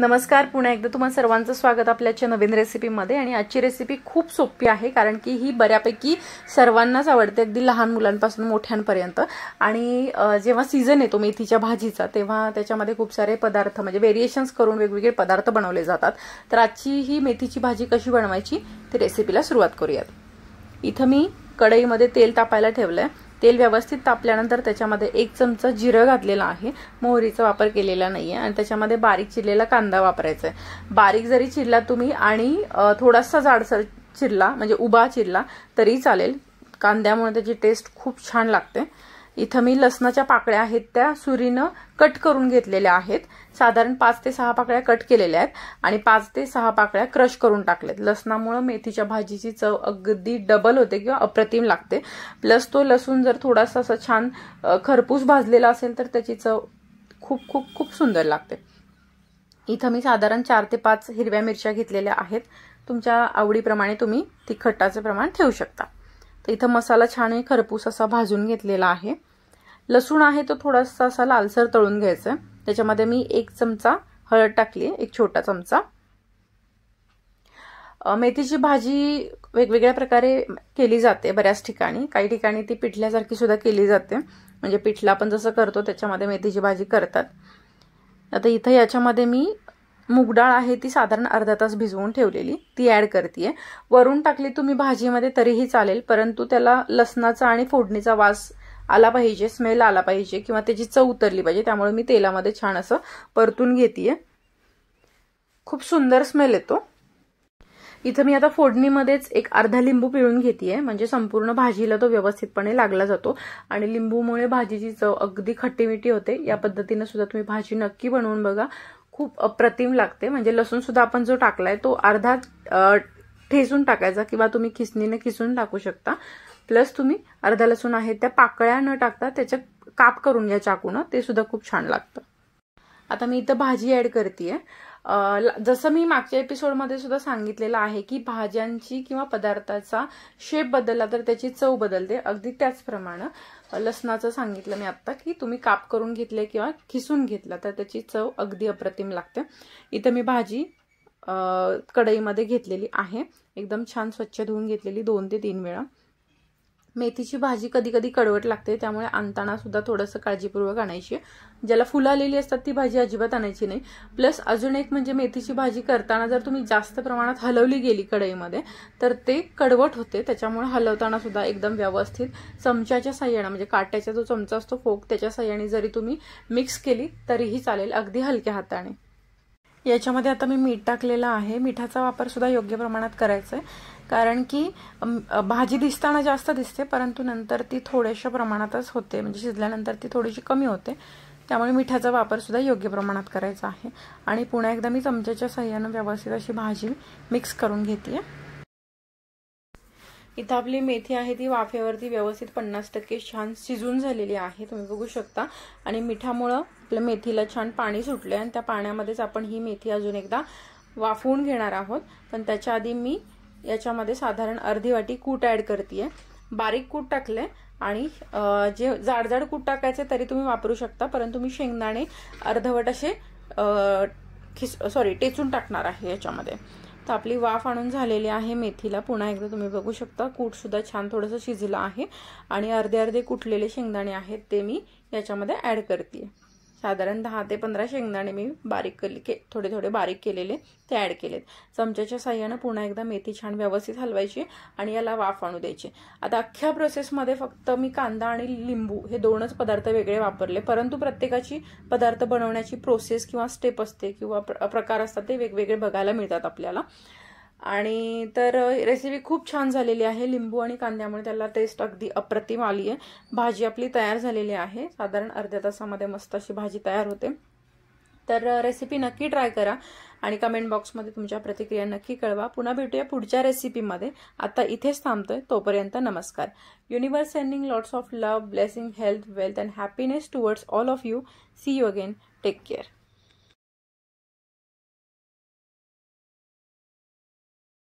नमस्कार पुन्हा एकदा तुम्हाला सर्वांचं स्वागत आपल्याच्या नवीन रेसिपीमध्ये आणि आजची रेसिपी खूप सोपी आहे कारण की ही बऱ्यापैकी सर्वांनाच आवडते अगदी लहान मुलांपासून मोठ्यांपर्यंत आणि जेव्हा सीझन येतो मेथीच्या भाजीचा तेव्हा त्याच्यामध्ये खूप सारे पदार्थ म्हणजे व्हेरिएशन्स करून वेगवेगळे पदार्थ बनवले जातात तर आजची ही मेथीची भाजी कशी बनवायची ती रेसिपीला सुरुवात करूयात इथं मी कढईमध्ये तेल तापायला ठेवलं आहे तेल व्यवस्थित तापल्यानंतर त्याच्यामध्ये एक चमचा जिरं घातलेला आहे मोहरीचा वापर केलेला नाही आहे आणि त्याच्यामध्ये बारीक चिरलेला कांदा वापरायचा आहे बारीक जरी चिरला तुम्ही आणि थोडासा जाडसर चिरला म्हणजे उभा चिरला तरी चालेल कांद्यामुळे त्याची टेस्ट खूप छान लागते इथं मी लसणाच्या पाकळ्या आहेत त्या सुरीनं कट करून घेतलेल्या आहेत साधारण पाच ते सहा पाकळ्या कट केलेल्या आहेत आणि पाच ते सहा पाकळ्या क्रश करून टाकल्यात लसणामुळं मेथीच्या भाजीची चव अगदी डबल होते किंवा अप्रतिम लागते प्लस तो लसूण जर थोडासा असा छान खरपूस भाजलेला असेल तर त्याची चव खूप खूप खूप सुंदर लागते इथं मी साधारण चार ते पाच हिरव्या मिरच्या घेतलेल्या आहेत तुमच्या आवडीप्रमाणे तुम्ही तिखटाचं प्रमाण ठेवू शकता तर इथं मसाला छान खरपूस असा भाजून घेतलेला आहे लसूण आहे तो थोडासा असा लालसर तळून घ्यायचा आहे त्याच्यामध्ये मी एक चमचा हळद टाकली एक छोटा चमचा मेथीची भाजी वेगवेगळ्या प्रकारे केली जाते बऱ्याच ठिकाणी काही ठिकाणी ती पिठल्यासारखी सुद्धा केली जाते म्हणजे पिठला आपण जसं करतो त्याच्यामध्ये मेथीची भाजी करतात आता इथं याच्यामध्ये मी मुगडाळ आहे ती साधारण अर्धा तास भिजवून ठेवलेली ती ॲड करते वरून टाकली तुम्ही भाजीमध्ये तरीही चालेल परंतु त्याला लसणाचा आणि फोडणीचा वास आला पाहिजे स्मेल आला पाहिजे किंवा त्याची चव उतरली पाहिजे त्यामुळे मी तेलामध्ये छान असं परतून घेते खूप सुंदर स्मेल येतो इथं मी आता फोडणीमध्येच एक अर्धा लिंबू पिळून घेते म्हणजे संपूर्ण भाजीला तो व्यवस्थितपणे लागला जातो आणि लिंबूमुळे भाजीची चव अगदी खट्टीमिठी होते या पद्धतीनं सुद्धा तुम्ही भाजी नक्की बनवून बघा खूप अप्रतिम लागते म्हणजे लसूण सुद्धा आपण जो टाकलाय तो अर्धा ठेसून टाकायचा किंवा तुम्ही खिसणीने खिसून टाकू शकता प्लस तुम्ही अर्धा लसूण आहे त्या पाकळ्या न टाकता त्याच्या काप करून घ्या चाकून ते सुद्धा खूप छान लागतं आता मी इथं भाजी ऍड करते जसं मी मागच्या एपिसोडमध्ये सुद्धा सांगितलेलं आहे की भाज्यांची किंवा पदार्थाचा शेप बदलला तर त्याची चव बदलते अगदी त्याचप्रमाणे लसणाचं सांगितलं मी आत्ता की तुम्ही काप करून घेतले किंवा खिसून घेतला तर त्याची चव अगदी अप्रतिम लागते इथं मी भाजी कढईमध्ये घेतलेली आहे एकदम छान स्वच्छ धुवून घेतलेली दोन ते तीन वेळा मेथीची भाजी कधी कधी कडवट लागते त्यामुळे आणताना सुद्धा थोडंसं काळजीपूर्वक आणायची ज्याला फुलं आलेली असतात ती भाजी अजिबात आणायची नाही प्लस अजून एक म्हणजे मेथीची भाजी करताना जर तुम्ही जास्त प्रमाणात हलवली गेली कढईमध्ये तर ते कडवट होते त्याच्यामुळे हलवताना सुद्धा एकदम व्यवस्थित चमच्याच्या साह्यानं म्हणजे काट्याचा जो चमचा असतो फोक त्याच्या साह्याने जरी तुम्ही मिक्स केली तरीही चालेल अगदी हलक्या हाताने याच्यामध्ये आता मी मीठ टाकलेलं आहे मिठाचा वापर सुद्धा योग्य प्रमाणात करायचा आहे कारण की भाजी दिसताना जास्त दिसते परंतु नंतर ती थोड्याशा प्रमाणातच होते म्हणजे शिजल्यानंतर ती थोडीशी कमी होते त्यामुळे मिठाचा वापर सुद्धा योग्य प्रमाणात करायचा आहे आणि पुन्हा एकदा मी चमच्याच्या सहाय्यानं व्यवस्थित अशी भाजी मिक्स करून घेते इथं आपली मेथी आहे ती वाफेवरती व्यवस्थित पन्नास टक्के छान शिजून झालेली आहे तुम्ही बघू शकता आणि मिठामुळं आपल्या मेथीला छान पाणी सुटले आणि त्या पाण्यामध्येच आपण ही मेथी अजून एकदा वाफवून घेणार आहोत पण त्याच्या आधी मी याच्यामध्ये साधारण अर्धी वाटी कूट ॲड करते बारीक कूट टाकले आणि जे जाड जाड कूट टाकायचे तरी तुम्ही वापरू शकता परंतु मी शेंगदाणे अर्धवट असे खिस सॉरी टेचून टाकणार आहे याच्यामध्ये तर आपली वाफ आणून झालेली आहे मेथीला पुन्हा एकदा तुम्ही बघू शकता कूटसुद्धा छान थोडंसं शिजलं आहे आणि अर्धे अर्धे कुटलेले शेंगदाणे आहेत ते मी याच्यामध्ये ऍड करते साधारण दहा ते पंधरा शेंगदाणे मी बारीक के थोडे थोडे बारीक केलेले ते ऍड केलेत चमच्याच्या साह्यानं पुन्हा एकदा मेथी छान व्यवस्थित हलवायची आणि याला वाफ आणू द्यायची आता अख्ख्या प्रोसेसमध्ये फक्त मी कांदा आणि लिंबू हे दोनच पदार्थ वेगळे वापरले परंतु प्रत्येकाची पदार्थ बनवण्याची प्रोसेस किंवा स्टेप असते किंवा प्रकार असतात ते वेगवेगळे बघायला मिळतात आपल्याला आणि तर रेसिपी खूप छान झालेली आहे लिंबू आणि कांद्यामुळे त्याला टेस्ट अगदी अप्रतिम आली आहे भाजी आपली तयार झालेली आहे साधारण अर्ध्या तासामध्ये मस्त अशी भाजी तयार होते तर रेसिपी नक्की ट्राय करा आणि कमेंट बॉक्समध्ये तुमच्या प्रतिक्रिया नक्की कळवा पुन्हा भेटूया पुढच्या रेसिपीमध्ये आता इथेच थांबतोय तोपर्यंत नमस्कार universe sending lots of love blessing health wealth and happiness towards all of you see you again take care